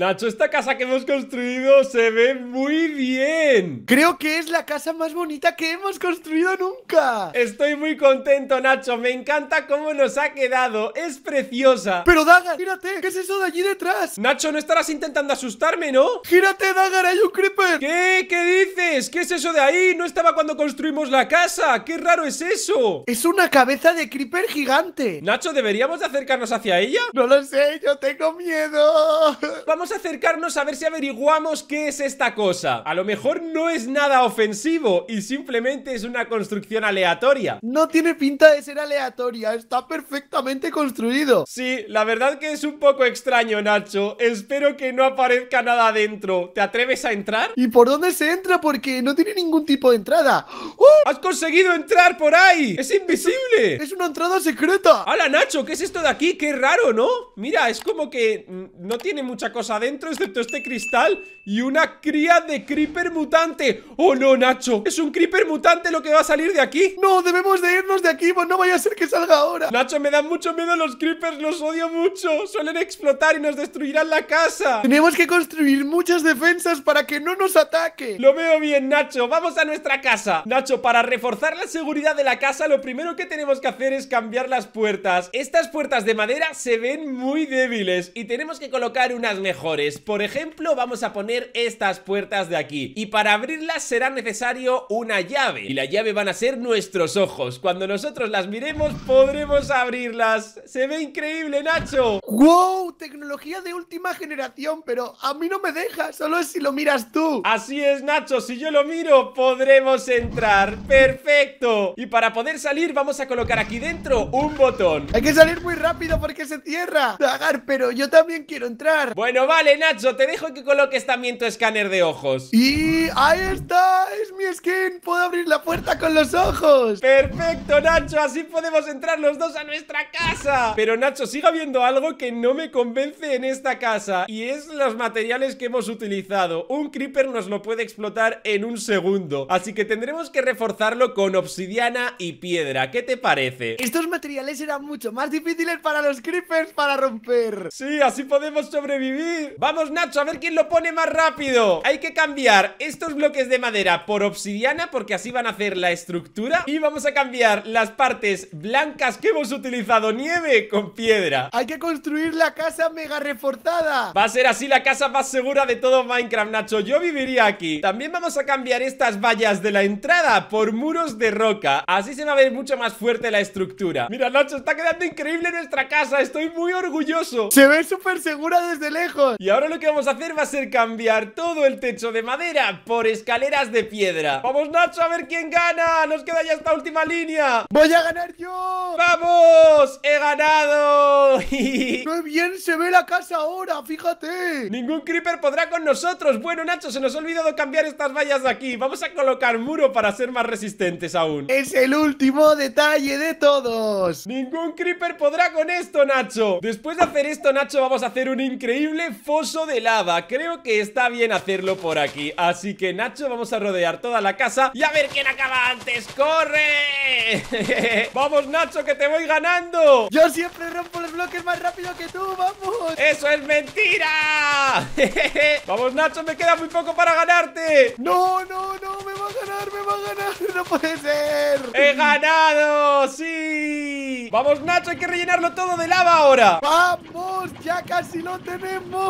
Nacho, esta casa que hemos construido se ve muy bien. Creo que es la casa más bonita que hemos construido nunca. Estoy muy contento, Nacho. Me encanta cómo nos ha quedado. Es preciosa. Pero, Dagar, gírate. ¿Qué es eso de allí detrás? Nacho, no estarás intentando asustarme, ¿no? Gírate, Dagar. Hay un creeper. ¿Qué? ¿Qué dices? ¿Qué es eso de ahí? No estaba cuando construimos la casa. ¡Qué raro es eso! Es una cabeza de creeper gigante. Nacho, ¿deberíamos de acercarnos hacia ella? No lo sé. Yo tengo miedo. Vamos acercarnos a ver si averiguamos qué es esta cosa. A lo mejor no es nada ofensivo y simplemente es una construcción aleatoria. No tiene pinta de ser aleatoria, está perfectamente construido. Sí, la verdad que es un poco extraño, Nacho. Espero que no aparezca nada adentro. ¿Te atreves a entrar? ¿Y por dónde se entra? Porque no tiene ningún tipo de entrada. ¡Oh! ¡Has conseguido entrar por ahí! ¡Es invisible! ¡Es una entrada secreta! ¡Hala, Nacho! ¿Qué es esto de aquí? ¡Qué raro, ¿no? Mira, es como que mm, no tiene mucha cosa adentro excepto este cristal Y una cría de creeper mutante ¡Oh no, Nacho! ¿Es un creeper mutante lo que va a salir de aquí? ¡No, debemos de irnos de aquí! Pues no vaya a ser que salga ahora Nacho, me dan mucho miedo los creepers, los odio mucho Suelen explotar y nos destruirán la casa Tenemos que construir muchas defensas para que no nos ataque Lo veo bien, Nacho, vamos a nuestra casa Nacho, para reforzar la seguridad de la casa Lo primero que tenemos que hacer es cambiar las puertas Estas puertas de madera se ven muy débiles Y tenemos que colocar unas mejores por ejemplo, vamos a poner estas puertas de aquí. Y para abrirlas será necesario una llave. Y la llave van a ser nuestros ojos. Cuando nosotros las miremos, podremos abrirlas. ¡Se ve increíble, Nacho! ¡Wow! Tecnología de última generación, pero a mí no me deja. Solo es si lo miras tú. Así es, Nacho. Si yo lo miro, podremos entrar. ¡Perfecto! Y para poder salir, vamos a colocar aquí dentro un botón. Hay que salir muy rápido porque se cierra. Dagar, pero yo también quiero entrar. Bueno, vale, Nacho, te dejo que coloques también tu escáner de ojos. ¡Y ahí está! ¡Es mi skin! ¡Puedo abrir la puerta con los ojos! ¡Perfecto, Nacho! Así podemos entrar los dos a nuestra casa. Pero, Nacho, sigue habiendo algo que no me convence en esta casa. Y es los materiales que hemos utilizado. Un creeper nos lo puede explotar en un segundo. Así que tendremos que reforzarlo con obsidiana y piedra. ¿Qué te parece? Estos materiales eran mucho más difíciles para los creepers para romper. Sí, así podemos sobrevivir. Vamos, Nacho, a ver quién lo pone más rápido. Hay que cambiar estos bloques de madera por obsidiana porque así van a hacer la estructura. Y vamos a cambiar las partes blancas que hemos utilizado nieve con piedra. Hay que construir la casa mega reforzada. Va a ser así la casa más segura de todo Minecraft, Nacho. Yo viviría aquí. También vamos a cambiar estas vallas de la entrada por muros de roca. Así se va a ver mucho más fuerte la estructura. Mira, Nacho, está quedando increíble nuestra casa. Estoy muy orgulloso. Se ve súper segura desde lejos. Y ahora lo que vamos a hacer va a ser cambiar todo el techo de madera por escaleras de piedra ¡Vamos Nacho, a ver quién gana! ¡Nos queda ya esta última línea! ¡Voy a ganar yo! ¡Vamos! ¡He ganado! ¡Qué bien se ve la casa ahora! ¡Fíjate! Ningún creeper podrá con nosotros Bueno Nacho, se nos ha olvidado cambiar estas vallas de aquí Vamos a colocar muro para ser más resistentes aún ¡Es el último detalle de todos! ¡Ningún creeper podrá con esto Nacho! Después de hacer esto Nacho vamos a hacer un increíble foso de lava Creo que está bien hacerlo por aquí Así que Nacho, vamos a rodear toda la casa Y a ver quién acaba antes ¡Corre! ¡Vamos Nacho, que te voy ganando! Yo siempre rompo los bloques más rápido que tú, vamos ¡Eso es mentira! ¡Vamos Nacho, me queda muy poco para ganarte! ¡No, no, no! ¡Me va a ganar, me va a ganar! ¡No puede ser! ¡He ganado! ¡Sí! ¡Vamos Nacho, hay que rellenarlo todo de lava ahora! ¡Vamos! ¡Ya casi lo tenemos!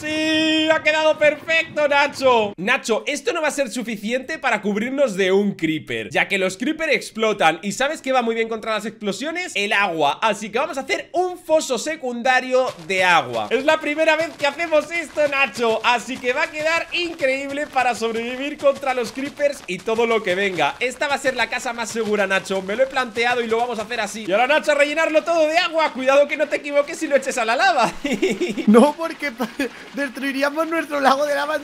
¡Sí! ¡Ha quedado perfecto, Nacho! Nacho, esto no va a ser suficiente para cubrirnos de un creeper Ya que los creeper explotan Y ¿sabes que va muy bien contra las explosiones? El agua Así que vamos a hacer un foso secundario de agua Es la primera vez que hacemos esto, Nacho Así que va a quedar increíble para sobrevivir contra los creepers y todo lo que venga Esta va a ser la casa más segura, Nacho Me lo he planteado y lo vamos a hacer así Y ahora, Nacho, a rellenarlo todo de agua Cuidado que no te equivoques si lo eches a la lava No, porque destruiríamos nuestro lago de lava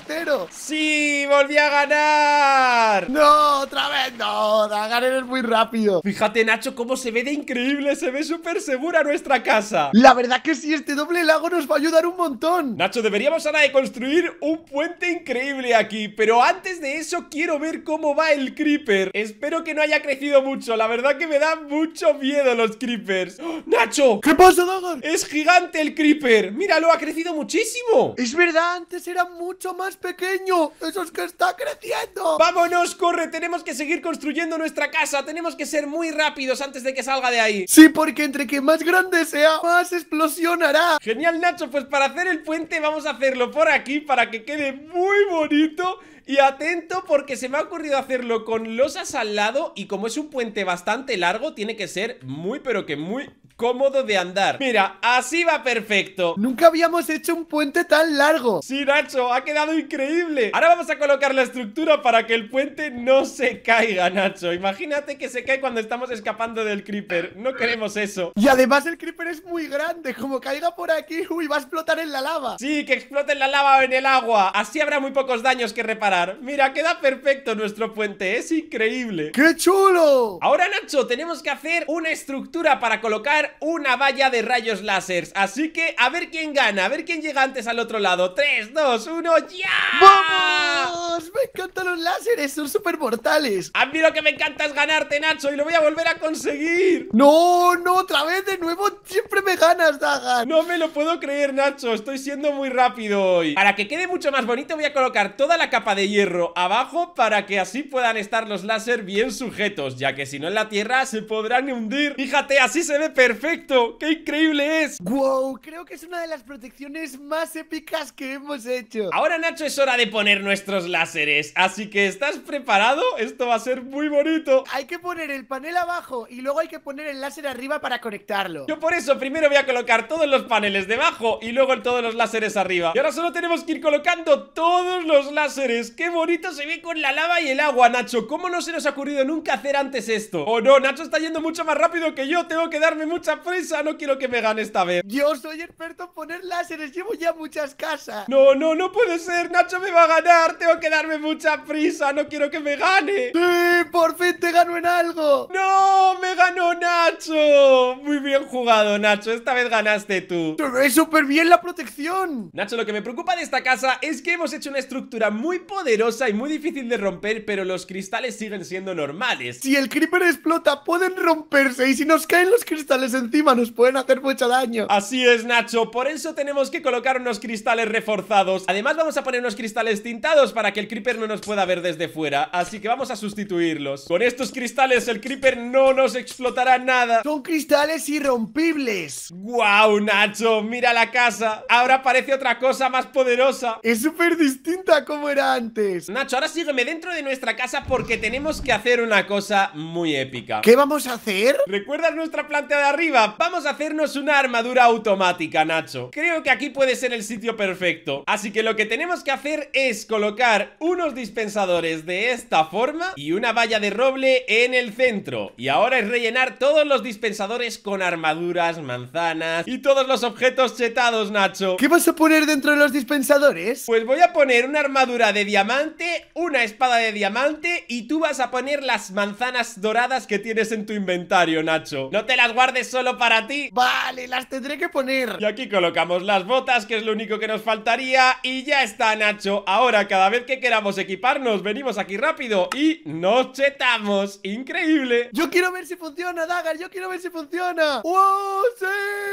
¡Sí! ¡Volví a ganar! ¡No! ¡Otra vez! No, Dagar, eres muy rápido. Fíjate, Nacho, cómo se ve de increíble. Se ve súper segura nuestra casa. La verdad que sí, este doble lago nos va a ayudar un montón. Nacho, deberíamos ahora de construir un puente increíble aquí. Pero antes de eso, quiero ver cómo va el creeper. Espero que no haya crecido mucho. La verdad que me da mucho miedo los creepers. ¡Oh, ¡Nacho! ¿Qué pasa, Dagar? Es gigante el creeper. Míralo, ha crecido muchísimo. Es verdad, antes era mucho más pequeño. Eso es que está creciendo. Vámonos, corre, tenemos que seguir construyendo nuestra casa. Tenemos que ser muy rápidos antes de que salga de ahí. Sí, porque entre que más grande sea, más explosionará. Genial, Nacho. Pues para hacer el puente vamos a hacerlo por aquí para que quede muy bonito. Y atento porque se me ha ocurrido hacerlo con losas al lado y como es un puente bastante largo, tiene que ser muy pero que muy cómodo de andar. Mira, así va perfecto. Nunca habíamos hecho un puente tan largo. Sí, Nacho, ha quedado increíble. Ahora vamos a colocar la estructura para que el puente no se caiga, Nacho. Imagínate que se cae cuando estamos escapando del creeper. No queremos eso. Y además el creeper es muy grande. Como caiga por aquí, uy, va a explotar en la lava. Sí, que explote en la lava o en el agua. Así habrá muy pocos daños que reparar. Mira, queda perfecto nuestro puente. Es increíble. ¡Qué chulo! Ahora, Nacho, tenemos que hacer una estructura para colocar una valla de rayos láseres. Así que a ver quién gana, a ver quién llega antes al otro lado. Tres, dos, uno, ¡ya! ¡Vamos! Me encantan los láseres, son súper mortales. A mí lo que me encanta es ganarte, Nacho, y lo voy a volver a conseguir. No, no, otra vez de nuevo. Siempre me ganas, Dagan. No me lo puedo creer, Nacho. Estoy siendo muy rápido hoy. Para que quede mucho más bonito, voy a colocar toda la capa de hierro abajo para que así puedan estar los láser bien sujetos, ya que si no en la tierra se podrán hundir. Fíjate, así se ve perfecto. ¡Qué increíble es! ¡Wow! Creo que es una de las protecciones más épicas que hemos hecho. Ahora, Nacho, es hora de poner nuestros láseres, así que ¿estás preparado? Esto va a ser muy bonito. Hay que poner el panel abajo y luego hay que poner el láser arriba para conectarlo. Yo por eso primero voy a colocar todos los paneles debajo y luego todos los láseres arriba. Y ahora solo tenemos que ir colocando todos los láseres qué bonito se ve con la lava y el agua, Nacho ¿Cómo no se nos ha ocurrido nunca hacer antes esto? Oh no, Nacho está yendo mucho más rápido que yo Tengo que darme mucha prisa, no quiero que me gane esta vez Yo soy experto en poner láseres Llevo ya muchas casas No, no, no puede ser, Nacho me va a ganar Tengo que darme mucha prisa, no quiero que me gane ¡Sí! ¡Por fin te gano en algo! ¡No! ¡Me ganó Nacho! Muy bien jugado, Nacho Esta vez ganaste tú ¡Te ves súper bien la protección! Nacho, lo que me preocupa de esta casa Es que hemos hecho una estructura muy poderosa poderosa y muy difícil de romper, pero los cristales siguen siendo normales. Si el creeper explota, pueden romperse y si nos caen los cristales encima nos pueden hacer mucho daño. Así es, Nacho, por eso tenemos que colocar unos cristales reforzados. Además vamos a poner unos cristales tintados para que el creeper no nos pueda ver desde fuera, así que vamos a sustituirlos. Con estos cristales el creeper no nos explotará nada. Son cristales irrompibles. ¡Guau, wow, Nacho! Mira la casa. Ahora parece otra cosa más poderosa. Es súper distinta como era antes. Nacho, ahora sígueme dentro de nuestra casa porque tenemos que hacer una cosa muy épica. ¿Qué vamos a hacer? ¿Recuerdas nuestra planta de arriba? Vamos a hacernos una armadura automática, Nacho. Creo que aquí puede ser el sitio perfecto. Así que lo que tenemos que hacer es colocar unos dispensadores de esta forma y una valla de roble en el centro. Y ahora es rellenar todos los dispensadores con armaduras, manzanas y todos los objetos chetados, Nacho. ¿Qué vas a poner dentro de los dispensadores? Pues voy a poner una armadura de diamante diamante, una espada de diamante y tú vas a poner las manzanas doradas que tienes en tu inventario, Nacho. No te las guardes solo para ti. Vale, las tendré que poner. Y aquí colocamos las botas, que es lo único que nos faltaría. Y ya está, Nacho. Ahora, cada vez que queramos equiparnos, venimos aquí rápido y nos chetamos. Increíble. Yo quiero ver si funciona, Dagar. Yo quiero ver si funciona. ¡Wow! ¡Oh, ¡Sí!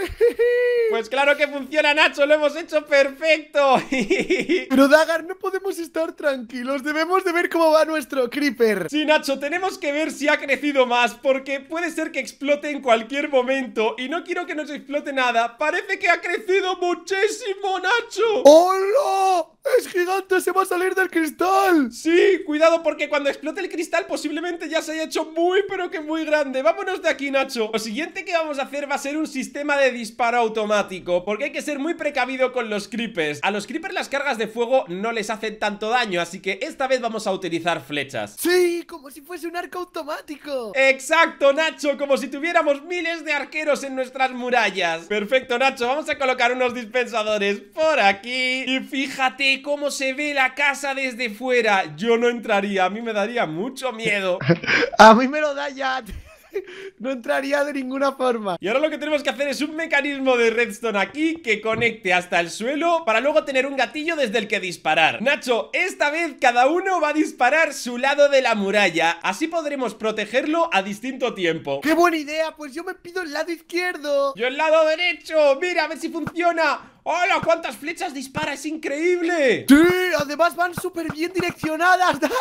Pues claro que funciona, Nacho. Lo hemos hecho perfecto. Pero, Dagar, no podemos estar tranquilos. Debemos de ver cómo va nuestro creeper. Sí, Nacho, tenemos que ver si ha crecido más, porque puede ser que explote en cualquier momento y no quiero que nos explote nada. Parece que ha crecido muchísimo, Nacho. ¡Hola! ¡Es gigante! ¡Se va a salir del cristal! Sí, cuidado porque cuando explote el cristal posiblemente ya se haya hecho muy pero que muy grande. Vámonos de aquí, Nacho. Lo siguiente que vamos a hacer va a ser un sistema de disparo automático porque hay que ser muy precavido con los creepers. A los creepers las cargas de fuego no les hacen tanto daño así que esta vez vamos a utilizar flechas ¡Sí! ¡Como si fuese un arco automático! ¡Exacto, Nacho! Como si tuviéramos miles de arqueros en nuestras murallas Perfecto, Nacho, vamos a colocar unos dispensadores por aquí Y fíjate cómo se ve la casa desde fuera Yo no entraría, a mí me daría mucho miedo A mí me lo da ya, no entraría de ninguna forma Y ahora lo que tenemos que hacer es un mecanismo de redstone aquí Que conecte hasta el suelo Para luego tener un gatillo desde el que disparar Nacho, esta vez cada uno va a disparar su lado de la muralla Así podremos protegerlo a distinto tiempo ¡Qué buena idea! Pues yo me pido el lado izquierdo Yo el lado derecho Mira, a ver si funciona ¡Hola! ¡Cuántas flechas dispara! ¡Es increíble! ¡Sí! Además van súper bien direccionadas, dale.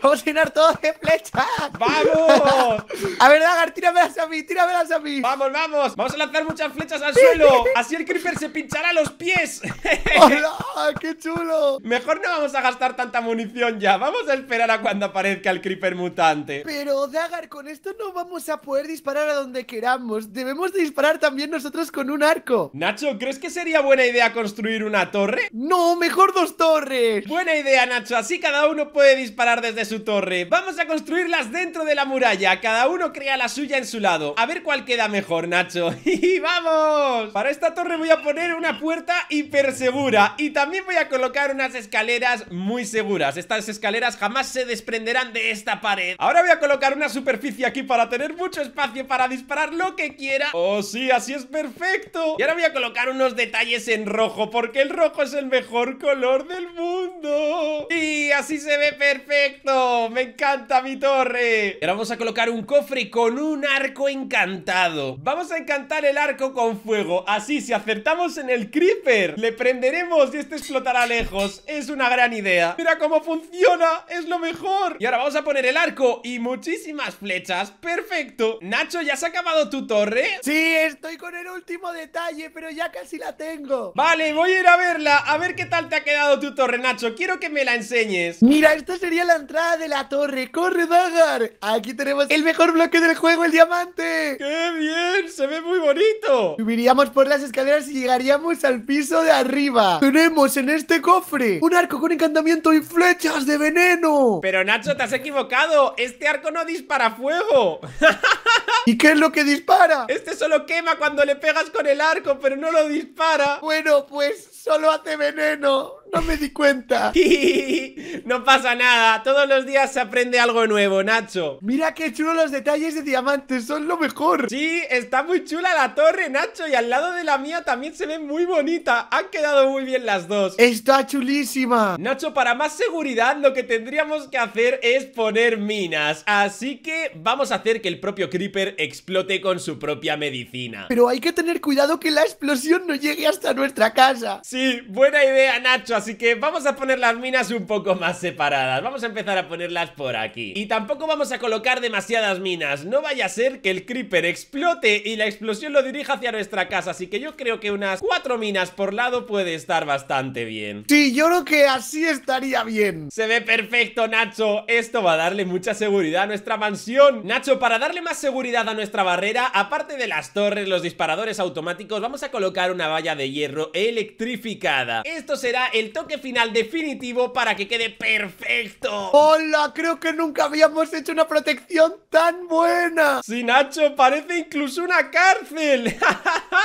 Vamos a llenar todo de flechas. ¡Vamos! a ver, Dagar, tíramelas a mí, tíramelas a mí. Vamos, vamos. Vamos a lanzar muchas flechas al suelo. Así el creeper se pinchará los pies. ¡Hola! ¡Qué chulo! Mejor no vamos a gastar tanta munición ya. Vamos a esperar a cuando aparezca el creeper mutante. Pero, Dagar, con esto no vamos a poder disparar a donde queramos. Debemos disparar también nosotros con un arco. Nacho, ¿crees que sería bueno? buena idea construir una torre? ¡No! ¡Mejor dos torres! Buena idea, Nacho, así cada uno puede disparar desde su torre Vamos a construirlas dentro de la muralla Cada uno crea la suya en su lado A ver cuál queda mejor, Nacho ¡Y vamos! Para esta torre voy a poner una puerta hipersegura Y también voy a colocar unas escaleras muy seguras Estas escaleras jamás se desprenderán de esta pared Ahora voy a colocar una superficie aquí para tener mucho espacio para disparar lo que quiera ¡Oh sí! ¡Así es perfecto! Y ahora voy a colocar unos detalles en rojo, porque el rojo es el mejor color del mundo. Y así se ve perfecto. Me encanta mi torre. Ahora vamos a colocar un cofre con un arco encantado. Vamos a encantar el arco con fuego. Así, si acertamos en el creeper, le prenderemos y este explotará lejos. Es una gran idea. Mira cómo funciona. Es lo mejor. Y ahora vamos a poner el arco y muchísimas flechas. Perfecto. Nacho, ¿ya se ha acabado tu torre? Sí, estoy con el último detalle, pero ya casi la tengo. Vale, voy a ir a verla. A ver qué tal te ha quedado tu torre, Nacho. Quiero que me la enseñes. Mira, esta sería la entrada de la torre. ¡Corre, Dagar! Aquí tenemos el mejor bloque del juego, el diamante. ¡Qué bien! Se ve muy bonito. Subiríamos por las escaleras y llegaríamos al piso de arriba. Tenemos en este cofre un arco con encantamiento y flechas de veneno. Pero, Nacho, te has equivocado. Este arco no dispara fuego. ¿Y qué es lo que dispara? Este solo quema cuando le pegas con el arco, pero no lo dispara. Bueno, pues solo hace veneno no me di cuenta. no pasa nada, todos los días se aprende algo nuevo, Nacho. Mira qué chulo los detalles de diamantes, son lo mejor. Sí, está muy chula la torre, Nacho, y al lado de la mía también se ve muy bonita. Han quedado muy bien las dos. Está chulísima. Nacho, para más seguridad lo que tendríamos que hacer es poner minas, así que vamos a hacer que el propio Creeper explote con su propia medicina. Pero hay que tener cuidado que la explosión no llegue hasta nuestra casa. Sí, buena idea, Nacho así que vamos a poner las minas un poco más separadas Vamos a empezar a ponerlas por aquí Y tampoco vamos a colocar demasiadas minas No vaya a ser que el creeper explote y la explosión lo dirija hacia nuestra casa Así que yo creo que unas cuatro minas por lado puede estar bastante bien Sí, yo creo que así estaría bien Se ve perfecto, Nacho Esto va a darle mucha seguridad a nuestra mansión Nacho, para darle más seguridad a nuestra barrera Aparte de las torres, los disparadores automáticos Vamos a colocar una valla de hierro electrificada Esto será el toque final definitivo para que quede perfecto. ¡Hola! Creo que nunca habíamos hecho una protección tan buena. Sí, Nacho, parece incluso una cárcel.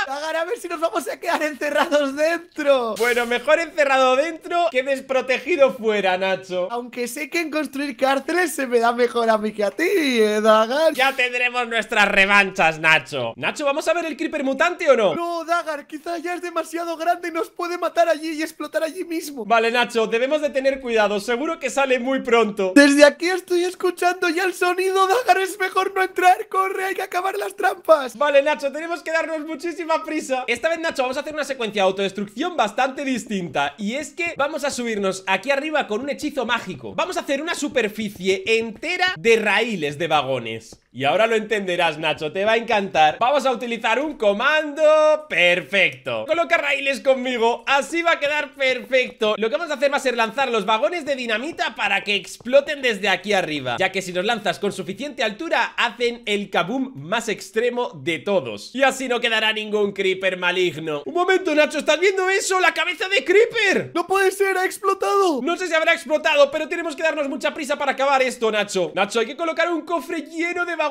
¡Dagar, a ver si nos vamos a quedar encerrados dentro. Bueno, mejor encerrado dentro que desprotegido fuera, Nacho. Aunque sé que en construir cárceles se me da mejor a mí que a ti, ¿eh, Dagar? Ya tendremos nuestras revanchas, Nacho. Nacho, ¿vamos a ver el creeper mutante o no? No, Dagar, quizá ya es demasiado grande y nos puede matar allí y explotar allí Vale, Nacho, debemos de tener cuidado. Seguro que sale muy pronto. Desde aquí estoy escuchando ya el sonido. Dagar, es mejor no entrar. Corre, hay que acabar las trampas. Vale, Nacho, tenemos que darnos muchísima prisa. Esta vez, Nacho, vamos a hacer una secuencia de autodestrucción bastante distinta. Y es que vamos a subirnos aquí arriba con un hechizo mágico. Vamos a hacer una superficie entera de raíles de vagones. Y ahora lo entenderás, Nacho, te va a encantar Vamos a utilizar un comando perfecto Coloca raíles conmigo, así va a quedar perfecto Lo que vamos a hacer va a ser lanzar los vagones de dinamita para que exploten desde aquí arriba Ya que si los lanzas con suficiente altura, hacen el kaboom más extremo de todos Y así no quedará ningún creeper maligno ¡Un momento, Nacho! ¿Estás viendo eso? ¡La cabeza de creeper! ¡No puede ser! ¡Ha explotado! No sé si habrá explotado, pero tenemos que darnos mucha prisa para acabar esto, Nacho Nacho, hay que colocar un cofre lleno de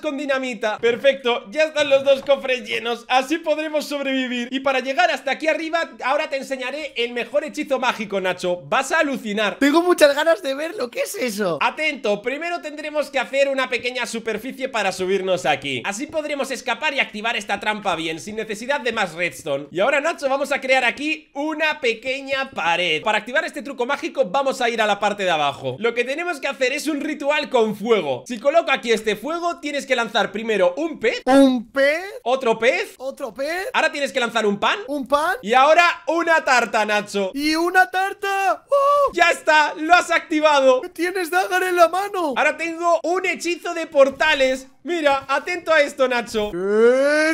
con dinamita Perfecto, ya están los dos cofres llenos Así podremos sobrevivir Y para llegar hasta aquí arriba, ahora te enseñaré el mejor hechizo mágico, Nacho Vas a alucinar Tengo muchas ganas de verlo, ¿qué es eso? Atento, primero tendremos que hacer una pequeña superficie para subirnos aquí Así podremos escapar y activar esta trampa bien Sin necesidad de más redstone Y ahora, Nacho, vamos a crear aquí una pequeña pared Para activar este truco mágico vamos a ir a la parte de abajo Lo que tenemos que hacer es un ritual con fuego Si coloco aquí este fuego Luego tienes que lanzar primero un pez Un pez Otro pez Otro pez Ahora tienes que lanzar un pan Un pan Y ahora una tarta, Nacho Y una tarta ¡Oh! Ya está, lo has activado Tienes dagar en la mano Ahora tengo un hechizo de portales Mira, atento a esto, Nacho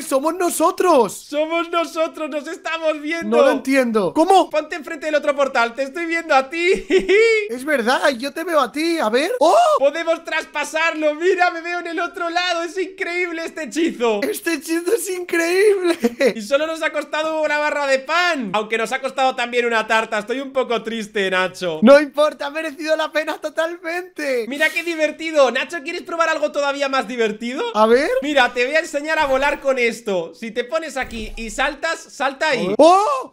¡Somos nosotros! ¡Somos nosotros! ¡Nos estamos viendo! No lo entiendo ¿Cómo? Ponte enfrente del otro portal Te estoy viendo a ti Es verdad, yo te veo a ti A ver ¡Oh! Podemos traspasarlo Mira, me veo en el otro lado. Es increíble este hechizo. Este hechizo es increíble. Y solo nos ha costado una barra de pan. Aunque nos ha costado también una tarta. Estoy un poco triste, Nacho. No importa, ha merecido la pena totalmente. Mira qué divertido. Nacho, ¿quieres probar algo todavía más divertido? A ver. Mira, te voy a enseñar a volar con esto. Si te pones aquí y saltas, salta ahí. ¡Oh!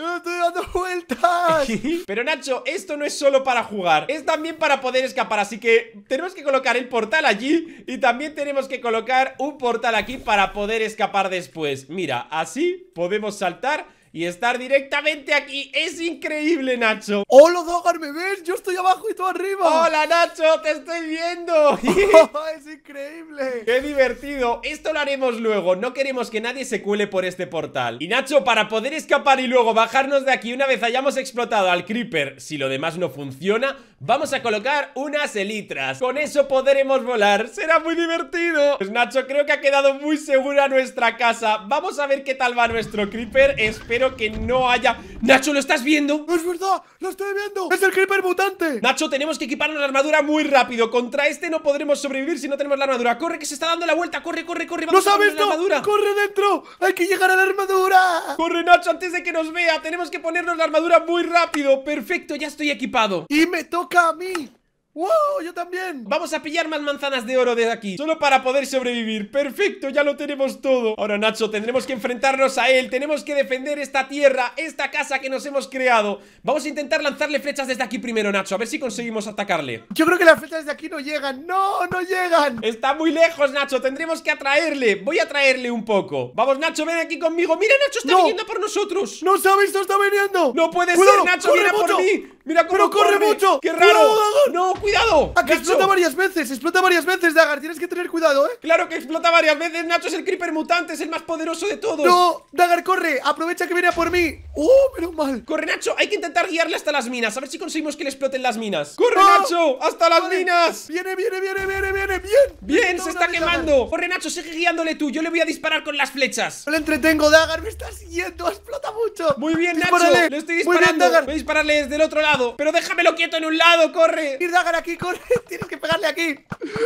¡No estoy dando vueltas! Pero Nacho, esto no es solo para jugar Es también para poder escapar Así que tenemos que colocar el portal allí Y también tenemos que colocar un portal aquí para poder escapar después Mira, así podemos saltar y estar directamente aquí. Es increíble, Nacho. Hola, Dogar, ¿me ves? Yo estoy abajo y tú arriba. Hola, Nacho, te estoy viendo. Oh, es increíble. Qué divertido. Esto lo haremos luego. No queremos que nadie se cuele por este portal. Y Nacho, para poder escapar y luego bajarnos de aquí una vez hayamos explotado al Creeper, si lo demás no funciona, vamos a colocar unas elitras. Con eso podremos volar. Será muy divertido. Pues Nacho, creo que ha quedado muy segura nuestra casa. Vamos a ver qué tal va nuestro Creeper. ¡Espera! que no haya... ¡Nacho, lo estás viendo! ¡Es verdad! ¡Lo estoy viendo! ¡Es el creeper mutante! Nacho, tenemos que equiparnos la armadura muy rápido Contra este no podremos sobrevivir si no tenemos la armadura ¡Corre, que se está dando la vuelta! ¡Corre, corre, corre! corre no sabes esto La armadura. ¡Corre dentro! ¡Hay que llegar a la armadura! ¡Corre, Nacho, antes de que nos vea! ¡Tenemos que ponernos la armadura muy rápido! ¡Perfecto! ¡Ya estoy equipado! ¡Y me toca a mí! ¡Wow! ¡Yo también! Vamos a pillar más manzanas de oro desde aquí Solo para poder sobrevivir ¡Perfecto! ¡Ya lo tenemos todo! Ahora, Nacho, tendremos que enfrentarnos a él Tenemos que defender esta tierra Esta casa que nos hemos creado Vamos a intentar lanzarle flechas desde aquí primero, Nacho A ver si conseguimos atacarle Yo creo que las flechas desde aquí no llegan ¡No! ¡No llegan! Está muy lejos, Nacho Tendremos que atraerle Voy a atraerle un poco Vamos, Nacho, ven aquí conmigo ¡Mira, Nacho! ¡Está viniendo por nosotros! ¡No visto? ¡Está viniendo! ¡No puede ser, Nacho! ¡Viene por mí! ¡Mira cómo ¡Pero corre, mucho! ¡Qué raro! ¡No, no cuidado! ¡Ah, que explota varias veces! ¡Explota varias veces, Dagar! Tienes que tener cuidado, ¿eh? ¡Claro que explota varias veces! ¡Nacho es el creeper mutante! ¡Es el más poderoso de todos! ¡No! ¡Dagar, corre! ¡Aprovecha que viene a por mí! ¡Oh, pero mal! ¡Corre, Nacho! Hay que intentar guiarle hasta las minas A ver si conseguimos que le exploten las minas ¡Corre, Nacho! ¡Hasta las minas! ¡Viene, viene, viene, viene, viene! ¡Bien! ¡Bien! ¡Se está quemando! ¡Corre, Nacho! ¡Sigue guiándole tú! ¡Yo le voy a disparar con las flechas! ¡No le entretengo, Dagar! ¡Me estás siguiendo! ¡Explota mucho! ¡Muy bien, Nacho! ¡Le estoy disparando! ¡Voy a dispararle desde el otro lado! Pero déjamelo quieto en un lado, corre. Dagan aquí, corre. Tienes que pegarle aquí.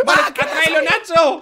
Vale, ¡Ah, Nacho.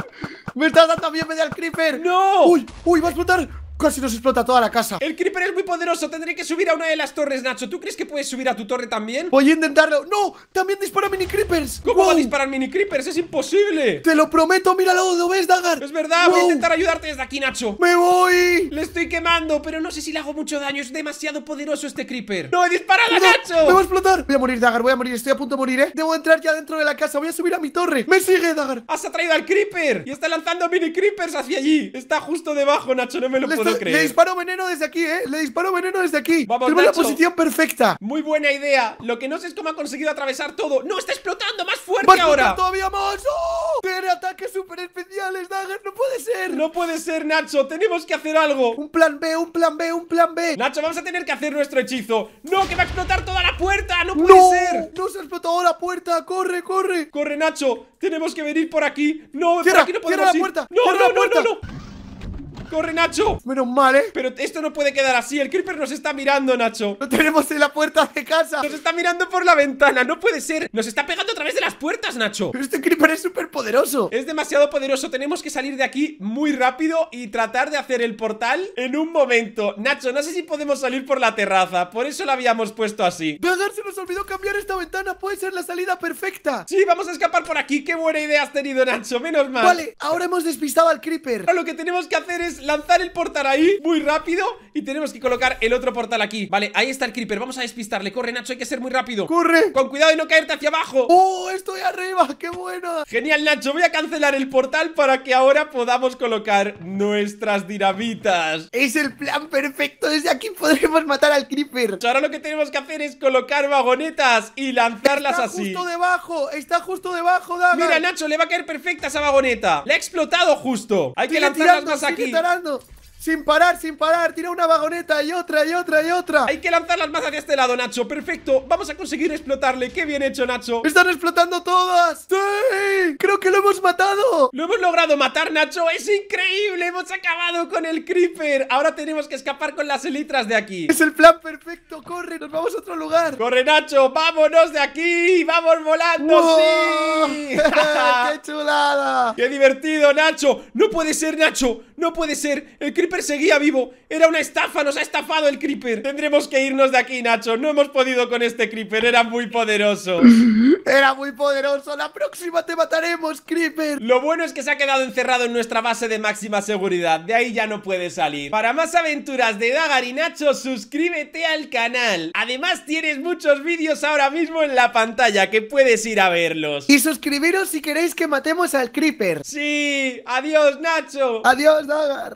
Me estás dando a mí en medio al creeper. No. Uy, uy, va a explotar. Casi nos explota toda la casa El creeper es muy poderoso, tendré que subir a una de las torres, Nacho ¿Tú crees que puedes subir a tu torre también? Voy a intentarlo ¡No! ¡También dispara mini creepers! ¿Cómo va a disparar mini creepers? ¡Es imposible! ¡Te lo prometo! ¡Míralo! ¿Lo ves, Dagar? Es verdad, voy a intentar ayudarte desde aquí, Nacho ¡Me voy! Le estoy quemando, pero no sé si le hago mucho daño Es demasiado poderoso este creeper ¡No, he disparado, Nacho! ¡Me va a explotar! Voy a morir, Dagar, voy a morir Estoy a punto de morir, ¿eh? Debo entrar ya dentro de la casa Voy a subir a mi torre ¡Me sigue, Dagar! ¡Has atraído al creeper! Y está lanzando mini creepers hacia allí Está justo debajo, Nacho No me lo le disparo veneno desde aquí, ¿eh? Le disparo veneno desde aquí. Vamos, Tenemos la posición perfecta. Muy buena idea. Lo que no sé es cómo ha conseguido atravesar todo. ¡No! ¡Está explotando! ¡Más fuerte Va a ahora! todavía más! ¡Oh! ¡Tiene ataques súper especiales, Dagger! ¡No puede ser! ¡No puede ser, Nacho! ¡Tenemos que hacer algo! Un plan B, un plan B, un plan B. Nacho, vamos a tener que hacer nuestro hechizo. ¡No! ¡Que va a explotar toda la puerta! ¡No puede ser! ¡No se ha explotado la puerta! ¡Corre, corre! ¡Corre, Nacho! ¡Tenemos que venir por aquí! ¡No! no podemos la puerta! ¡No, no, no, no! ¡Corre, Nacho! Menos mal, ¿eh? Pero esto no puede quedar así. El creeper nos está mirando, Nacho. ¡Lo tenemos en la puerta de casa! ¡Nos está mirando por la ventana! ¡No puede ser! ¡Nos está pegando a través de las puertas, Nacho! Pero este creeper es súper poderoso. Es demasiado poderoso. Tenemos que salir de aquí muy rápido y tratar de hacer el portal en un momento. Nacho, no sé si podemos salir por la terraza. Por eso la habíamos puesto así. ¡Vagar, se nos olvidó cambiar esta ventana! ¡Puede ser la salida perfecta! Sí, vamos a escapar por aquí. ¡Qué buena idea has tenido, Nacho! ¡Menos mal! Vale, ahora hemos despistado al creeper. Ahora lo que tenemos que hacer es lanzar el portal ahí muy rápido y tenemos que colocar el otro portal aquí Vale, ahí está el creeper, vamos a despistarle Corre Nacho, hay que ser muy rápido ¡Corre! Con cuidado de no caerte hacia abajo ¡Oh, estoy arriba! ¡Qué bueno! Genial Nacho, voy a cancelar el portal para que ahora podamos colocar nuestras dinamitas Es el plan perfecto, desde aquí podremos matar al creeper Ahora lo que tenemos que hacer es colocar vagonetas y lanzarlas así Está justo debajo, está justo debajo, David! Mira Nacho, le va a caer perfecta esa vagoneta le ha explotado justo Hay que lanzarlas más aquí ¡Gracias! Sin parar, sin parar. Tira una vagoneta y otra y otra y otra. Hay que lanzar las masas hacia este lado, Nacho. Perfecto. Vamos a conseguir explotarle. Qué bien hecho, Nacho. ¡Están explotando todas! ¡Sí! ¡Creo que lo hemos matado! ¡Lo hemos logrado matar, Nacho! ¡Es increíble! ¡Hemos acabado con el creeper! Ahora tenemos que escapar con las elitras de aquí. ¡Es el plan perfecto! ¡Corre! ¡Nos vamos a otro lugar! ¡Corre, Nacho! ¡Vámonos de aquí! ¡Vamos volando! ¡Sí! ¡Qué chulada! ¡Qué divertido, Nacho! ¡No puede ser, Nacho! ¡No puede ser! ¡El seguía vivo. Era una estafa, nos ha estafado el creeper. Tendremos que irnos de aquí, Nacho. No hemos podido con este creeper, era muy poderoso. Era muy poderoso. La próxima te mataremos, creeper. Lo bueno es que se ha quedado encerrado en nuestra base de máxima seguridad. De ahí ya no puede salir. Para más aventuras de Dagar y Nacho, suscríbete al canal. Además, tienes muchos vídeos ahora mismo en la pantalla que puedes ir a verlos. Y suscribiros si queréis que matemos al creeper. Sí, adiós, Nacho. Adiós, Dagar.